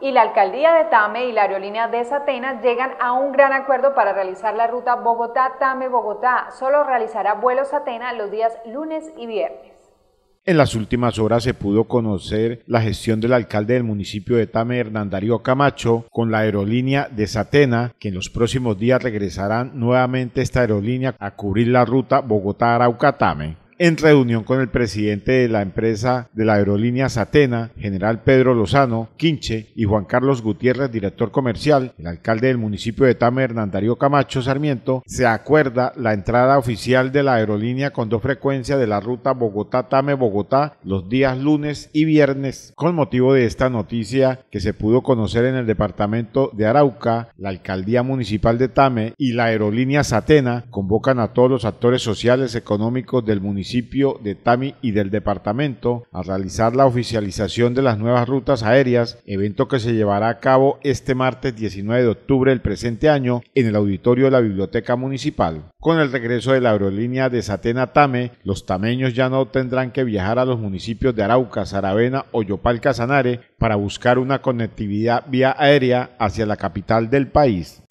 y la alcaldía de Tame y la aerolínea de llegan a un gran acuerdo para realizar la ruta Bogotá-Tame-Bogotá. Solo realizará vuelos Atena los días lunes y viernes. En las últimas horas se pudo conocer la gestión del alcalde del municipio de Tame, Hernán Camacho, con la aerolínea de que en los próximos días regresarán nuevamente esta aerolínea a cubrir la ruta Bogotá-Arauca-Tame en reunión con el presidente de la empresa de la aerolínea Satena, general Pedro Lozano Quinche, y Juan Carlos Gutiérrez, director comercial, el alcalde del municipio de Tame, Hernán Darío Camacho Sarmiento, se acuerda la entrada oficial de la aerolínea con dos frecuencias de la ruta Bogotá-Tame-Bogotá los días lunes y viernes. Con motivo de esta noticia que se pudo conocer en el departamento de Arauca, la alcaldía municipal de Tame y la aerolínea Satena convocan a todos los actores sociales económicos del municipio de Tami y del departamento a realizar la oficialización de las nuevas rutas aéreas, evento que se llevará a cabo este martes 19 de octubre del presente año en el auditorio de la Biblioteca Municipal. Con el regreso de la aerolínea de Satena Tame, los tameños ya no tendrán que viajar a los municipios de Arauca, Saravena o Yopal Casanare para buscar una conectividad vía aérea hacia la capital del país.